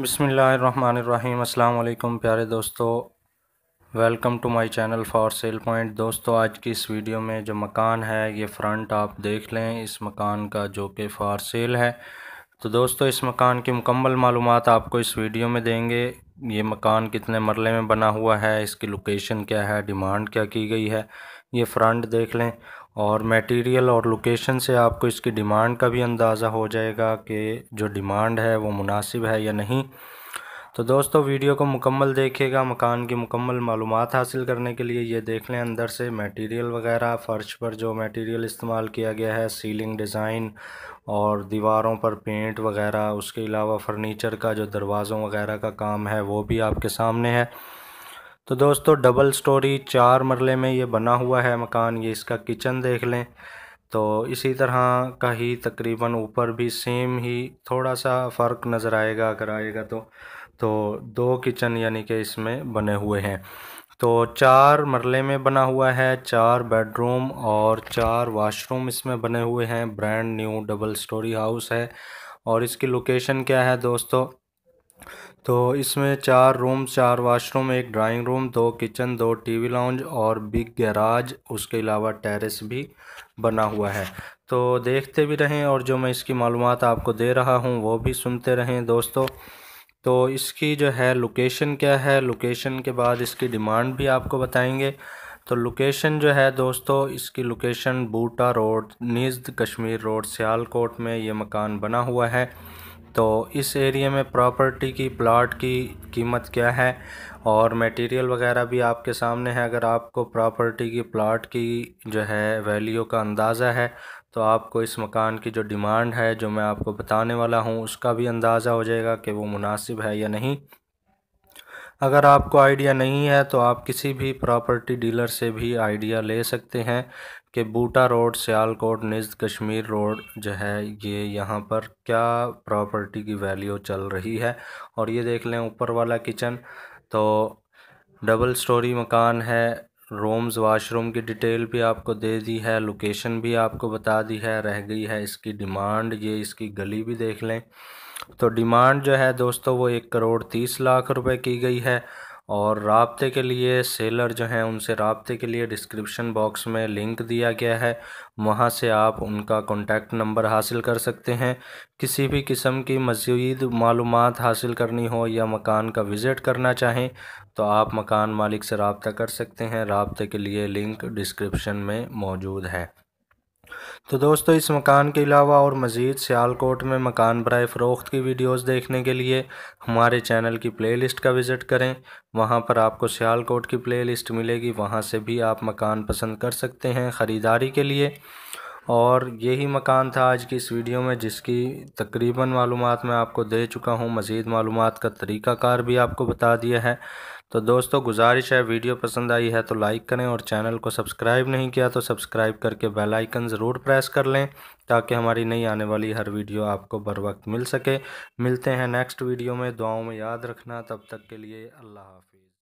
बसमीम् अल्लाम प्यारे दोस्तों welcome to my channel for sale point दोस्तों आज की इस वीडियो में जो मकान है ये फ्रंट आप देख लें इस मकान का जो कि फॉर सेल है तो दोस्तों इस मकान की मुकम्मल मालूम आपको इस वीडियो में देंगे ये मकान कितने मरले में बना हुआ है इसकी लोकेशन क्या है डिमांड क्या की गई है ये फ्रंट देख लें और मटेरियल और लोकेशन से आपको इसकी डिमांड का भी अंदाज़ा हो जाएगा कि जो डिमांड है वो मुनासिब है या नहीं तो दोस्तों वीडियो को मुकम्मल देखिएगा मकान की मुकम्मल मालूम हासिल करने के लिए ये देख लें अंदर से मटेरियल वगैरह फ़र्श पर जो मटेरियल इस्तेमाल किया गया है सीलिंग डिज़ाइन और दीवारों पर पेंट वगैरह उसके अलावा फ़र्नीचर का जो दरवाज़ों वगैरह का काम है वो भी आपके सामने है तो दोस्तों डबल स्टोरी चार मरले में ये बना हुआ है मकान ये इसका किचन देख लें तो इसी तरह का ही तकरीबन ऊपर भी सेम ही थोड़ा सा फ़र्क नज़र आएगा अगर आएगा तो तो दो किचन यानी कि इसमें बने हुए हैं तो चार मरले में बना हुआ है चार बेडरूम और चार वाशरूम इसमें बने हुए हैं brand new double storey house है और इसकी लोकेशन क्या है दोस्तों तो इसमें चार रूम चार वाशरूम एक ड्राइंग रूम दो किचन दो टीवी लाउंज और बिग गैराज उसके अलावा टेरेस भी बना हुआ है तो देखते भी रहें और जो मैं इसकी मालूम आपको दे रहा हूँ वो भी सुनते रहें दोस्तों तो इसकी जो है लोकेशन क्या है लोकेशन के बाद इसकी डिमांड भी आपको बताएंगे तो लोकेशन जो है दोस्तों इसकी location Buta road near Kashmir road Sialkot में ये मकान बना हुआ है तो इस एरिया में प्रॉपर्टी की प्लाट की कीमत क्या है और मटेरियल वगैरह भी आपके सामने है अगर आपको प्रॉपर्टी की प्लाट की जो है वैल्यू का अंदाज़ा है तो आपको इस मकान की जो डिमांड है जो मैं आपको बताने वाला हूँ उसका भी अंदाज़ा हो जाएगा कि वो मुनासिब है या नहीं अगर आपको आइडिया नहीं है तो आप किसी भी प्रॉपर्टी डीलर से भी आइडिया ले सकते हैं कि Buta road Sialkot near Kashmir road जो है ये यहाँ पर क्या प्रॉपर्टी की वैल्यू चल रही है और ये देख लें ऊपर वाला किचन तो डबल स्टोरी मकान है रूम्स वाशरूम की डिटेल भी आपको दे दी है लोकेशन भी आपको बता दी है रह गई है इसकी डिमांड ये इसकी गली भी देख लें तो डिमांड जो है दोस्तों वो एक करोड़ तीस लाख रुपए की गई है और रबते के लिए सेलर जो हैं उनसे रबते के लिए डिस्क्रिप्शन बॉक्स में लिंक दिया गया है वहाँ से आप उनका कॉन्टैक्ट नंबर हासिल कर सकते हैं किसी भी किस्म की मज़ीद मालूम हासिल करनी हो या मकान का विज़िट करना चाहें तो आप मकान मालिक से रबता कर सकते हैं रबते के लिए लिंक डिस्क्रिप्शन में मौजूद है तो दोस्तों इस मकान के अलावा और मज़ीद सियालकोट में मकान बरए फ़रोख्त की वीडियोस देखने के लिए हमारे चैनल की प्लेलिस्ट का विज़िट करें वहां पर आपको सियालकोट की प्लेलिस्ट मिलेगी वहां से भी आप मकान पसंद कर सकते हैं ख़रीदारी के लिए और यही मकान था आज की इस वीडियो में जिसकी तकरीबन मालूम मैं आपको दे चुका हूँ मज़ीद मालूम का तरीक़ाकार भी आपको बता दिया है तो दोस्तों गुजारिश है वीडियो पसंद आई है तो लाइक करें और चैनल को सब्सक्राइब नहीं किया तो सब्सक्राइब करके बेल आइकन ज़रूर प्रेस कर लें ताकि हमारी नई आने वाली हर वीडियो आपको बर वक्त मिल सके मिलते हैं नेक्स्ट वीडियो में दुआओं में याद रखना तब तक के लिए अल्लाह हाफ़